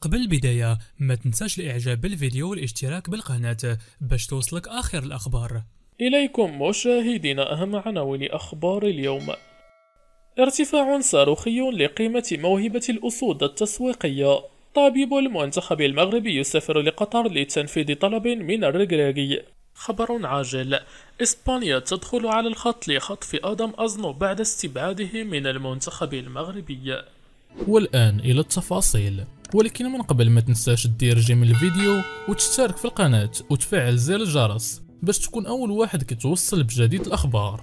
قبل البداية ما تنساش الاعجاب بالفيديو والاشتراك بالقناة باش توصلك اخر الاخبار اليكم مشاهدينا اهم عناوين اخبار اليوم ارتفاع صاروخي لقيمة موهبة الاسود التسويقية طبيب المنتخب المغربي يسافر لقطر لتنفيذ طلب من الرجراجي خبر عاجل إسبانيا تدخل على الخط لخطف آدم أزنو بعد استبعاده من المنتخب المغربي والآن إلى التفاصيل ولكن من قبل ما تنساش دير جيم الفيديو وتشترك في القناة وتفعل زر الجرس باش تكون أول واحد كتوصل بجديد الأخبار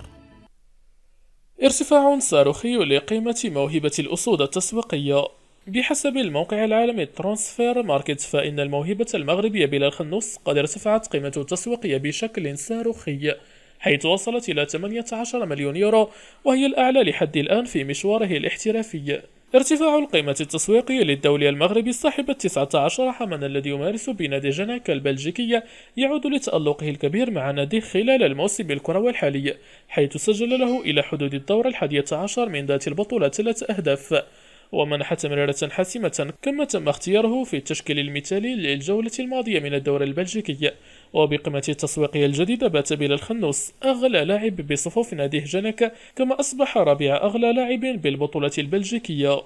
ارتفاع صاروخي لقيمة موهبة الأسود التسويقية بحسب الموقع العالمي ترانسفير ماركت فإن الموهبة المغربية بلال خنوس قد ارتفعت قيمته التسويقية بشكل صاروخي حيث وصلت إلى 18 مليون يورو وهي الأعلى لحد الآن في مشواره الاحترافي ارتفاع القيمة التسويقية للدولي المغربي صاحب 19 عاما الذي يمارس بنادي جناك البلجيكية يعود لتألقه الكبير مع ناديه خلال الموسم الكروي الحالي حيث سجل له إلى حدود الدورة الحادية عشر من ذات البطولة ثلاث أهداف ومنح تمريرة حاسمة كما تم اختياره في التشكيل المثالي للجولة الماضية من الدوري البلجيكي وبقمة التسويقية الجديدة بات بلا الخنوس أغلى لاعب بصفوف نادي جنكة كما أصبح رابع أغلى لاعب بالبطولة البلجيكية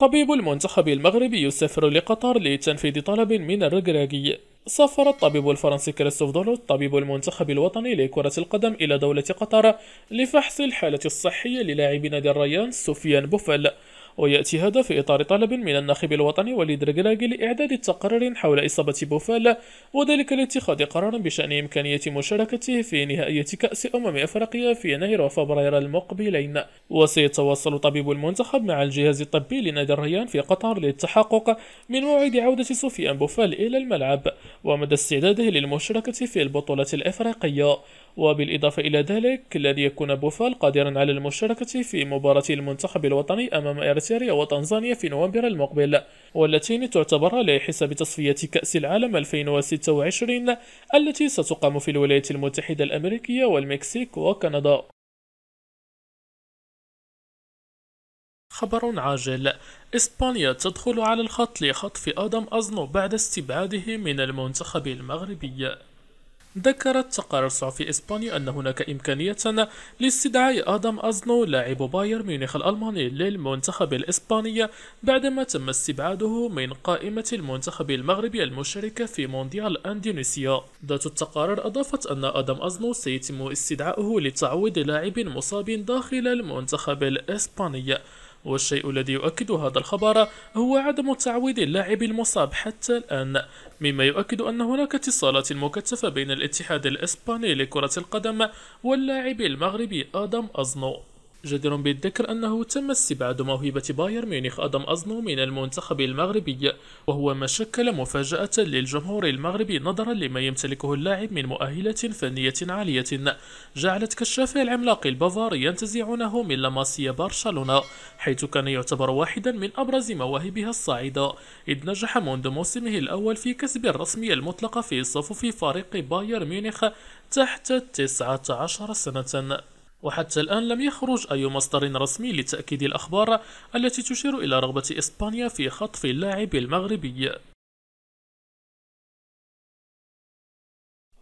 طبيب المنتخب المغربي يسافر لقطر لتنفيذ طلب من الركراكي سافر الطبيب الفرنسي كريستوف دولو طبيب المنتخب الوطني لكرة القدم إلى دولة قطر لفحص الحالة الصحية للاعب نادي الريان سفيان بوفال ويأتي هذا في إطار طلب من الناخب الوطني وليد رجلاج لإعداد تقرير حول إصابة بوفال وذلك لاتخاذ قرار بشأن إمكانية مشاركته في نهائية كأس أمم أفريقيا في يناير وفبراير المقبلين وسيتواصل طبيب المنتخب مع الجهاز الطبي لنادي الريان في قطر للتحقق من موعد عودة سفيان بوفال إلى الملعب ومدى استعداده للمشاركة في البطولة الإفريقية وبالإضافة إلى ذلك الذي يكون بوفال قادرا على المشاركة في مباراة المنتخب الوطني أمام إريتريا وتنزانيا في نوفمبر المقبل واللتين تعتبر على حساب تصفية كأس العالم 2026 التي ستقام في الولايات المتحدة الأمريكية والمكسيك وكندا خبر عاجل إسبانيا تدخل على الخط لخطف آدم أزنو بعد استبعاده من المنتخب المغربي ذكرت تقارير صحفي إسباني أن هناك إمكانية لاستدعاء آدم أزنو لاعب بايرن ميونخ الألماني للمنتخب الإسباني بعدما تم استبعاده من قائمة المنتخب المغربي المشاركة في مونديال أندونيسيا ذات التقارير أضافت أن آدم أزنو سيتم استدعاؤه لتعويض لاعب مصاب داخل المنتخب الإسباني والشيء الذي يؤكد هذا الخبر هو عدم تعويض اللاعب المصاب حتى الآن مما يؤكد أن هناك اتصالات مكثفة بين الاتحاد الإسباني لكرة القدم واللاعب المغربي آدم أزنو جدير بالذكر أنه تم استبعاد موهبة بايرن ميونخ أدم أزنو من المنتخب المغربي وهو ما شكل مفاجأة للجمهور المغربي نظرا لما يمتلكه اللاعب من مؤهلات فنية عالية جعلت كشافي العملاق البافار ينتزعونه من لاماسيا برشلونة حيث كان يعتبر واحدا من أبرز مواهبها الصاعدة إذ نجح منذ موسمه الأول في كسب الرسمية المطلقة في صفوف فريق بايرن ميونخ تحت 19 سنة وحتى الآن لم يخرج أي مصدر رسمي لتأكيد الأخبار التي تشير إلى رغبة إسبانيا في خطف اللاعب المغربي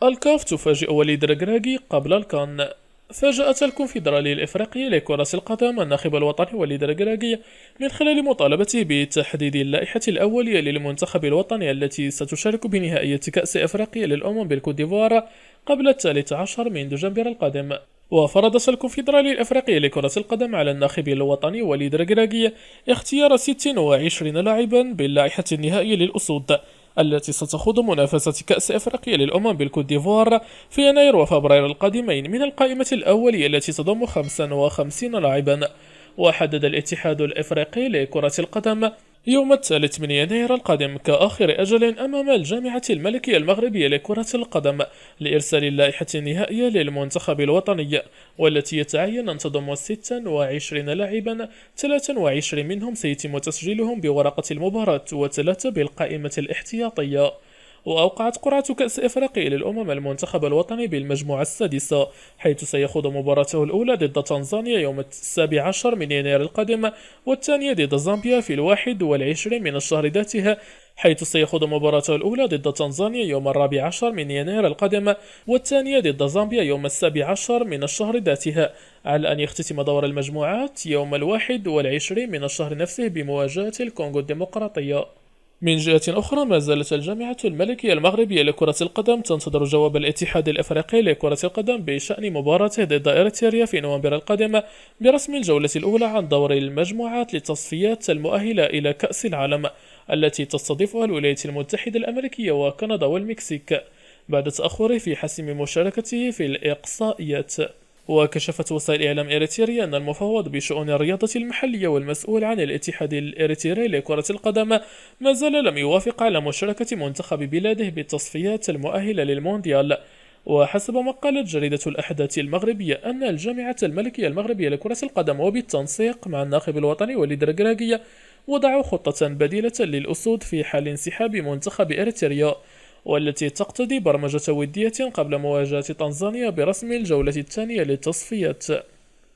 الكاف تفاجئ وليد رجراجي قبل الكان فاجأت الكونفدرالية الإفريقية لكرة القدم الناخب الوطني وليد رجراجي من خلال مطالبته بتحديد اللائحة الأولية للمنتخب الوطني التي ستشارك بنهائية كأس إفريقيا للأمم بالكوت ديفوار قبل الثالث عشر من دجنبر القادم وفرضت الكونفدرالية الأفريقية لكرة القدم على الناخب الوطني وليد ركراكي اختيار 26 لاعبا باللائحة النهائية للأسود التي ستخوض منافسة كأس أفريقيا للأمم بالكوت ديفوار في يناير وفبراير القادمين من القائمة الأولية التي تضم 55 لاعبا وحدد الاتحاد الأفريقي لكرة القدم يوم الثالث من يناير القادم كآخر أجل أمام الجامعة الملكية المغربية لكرة القدم لإرسال اللائحة النهائية للمنتخب الوطني والتي يتعين أن تضم 26 لاعبا 23 منهم سيتم تسجيلهم بورقة المباراة وثلاثة بالقائمة الاحتياطية وأوقعت قرعة كأس إفريقيا للأمم المنتخب الوطني بالمجموعة السادسة حيث سيخوض مباراته الأولى ضد تنزانيا يوم السابع عشر من يناير القادم والثانية ضد زامبيا في الواحد والعشرين من الشهر ذاتها حيث سيخوض مباراته الأولى ضد تنزانيا يوم الرابع عشر من يناير القادم والثانية ضد زامبيا يوم السابع عشر من الشهر ذاتها على أن يختتم دور المجموعات يوم الواحد والعشرين من الشهر نفسه بمواجهة الكونغو الديمقراطية من جهة أخرى ما زالت الجامعة الملكية المغربية لكرة القدم تنتظر جواب الاتحاد الأفريقي لكرة القدم بشأن مباراة ضد إريتريا في نوفمبر القادم برسم الجولة الأولى عن دور المجموعات للتصفيات المؤهلة إلى كأس العالم التي تستضيفها الولايات المتحدة الأمريكية وكندا والمكسيك بعد تأخره في حسم مشاركته في الإقصائيات وكشفت وسائل إعلام إريتريا أن المفوض بشؤون الرياضة المحلية والمسؤول عن الاتحاد الإريتري لكرة القدم ما زال لم يوافق على مشاركة منتخب بلاده بالتصفيات المؤهلة للمونديال وحسب ما قالت جريدة الأحداث المغربية أن الجامعة الملكية المغربية لكرة القدم وبالتنسيق مع الناخب الوطني وليد رجراجي وضعوا خطة بديلة للأسود في حال انسحاب منتخب إريتريا والتي تقتضي برمجة ودية قبل مواجهة تنزانيا برسم الجولة الثانية للتصفيات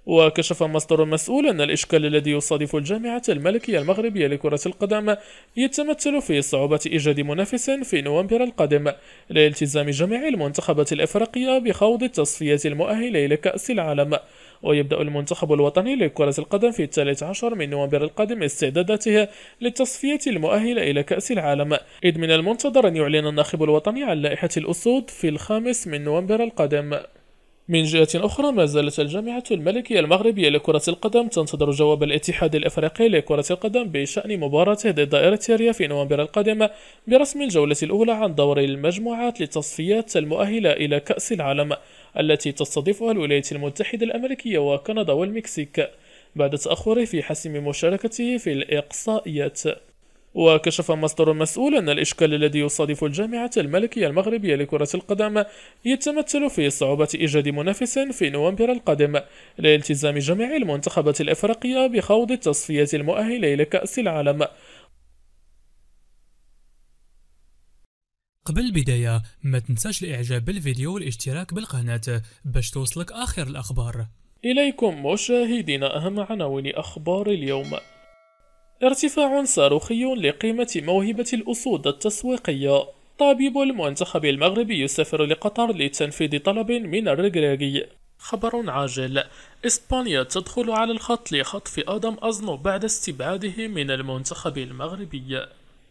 وكشف مصدر مسؤول أن الإشكال الذي يصادف الجامعة الملكية المغربية لكرة القدم يتمثل في صعوبة إيجاد منافس في نوفمبر القادم لالتزام جميع المنتخبات الإفريقية بخوض التصفيات المؤهلة إلى كأس العالم ويبدأ المنتخب الوطني لكرة القدم في الثالث عشر من نوفمبر القادم استعداداته للتصفية المؤهلة إلى كأس العالم إذ من المنتظر أن يعلن الناخب الوطني عن لائحة الأسود في الخامس من نوفمبر القادم من جهة أخرى ما زالت الجامعة الملكية المغربية لكرة القدم تنتظر جواب الاتحاد الأفريقي لكرة القدم بشأن مباراته ضد إريتريا في نوفمبر القادم برسم الجولة الأولى عن دور المجموعات للتصفيات المؤهلة إلى كأس العالم التي تستضيفها الولايات المتحدة الأمريكية وكندا والمكسيك بعد تأخره في حسم مشاركته في الإقصائيات وكشف مصدر مسؤول أن الإشكال الذي يصادف الجامعة الملكية المغربية لكرة القدم يتمثل في صعوبة إيجاد منافس في نوفمبر القادم لالتزام جميع المنتخبات الإفريقية بخوض التصفيات المؤهلة لكأس العالم قبل البداية ما تنساش الاعجاب بالفيديو والاشتراك بالقناة باش توصلك اخر الاخبار اليكم مشاهدينا اهم عناوين اخبار اليوم ارتفاع صاروخي لقيمة موهبة الاسود التسويقية طبيب المنتخب المغربي يسافر لقطر لتنفيذ طلب من الرجراجي خبر عاجل إسبانيا تدخل على الخط لخطف آدم أزنو بعد استبعاده من المنتخب المغربي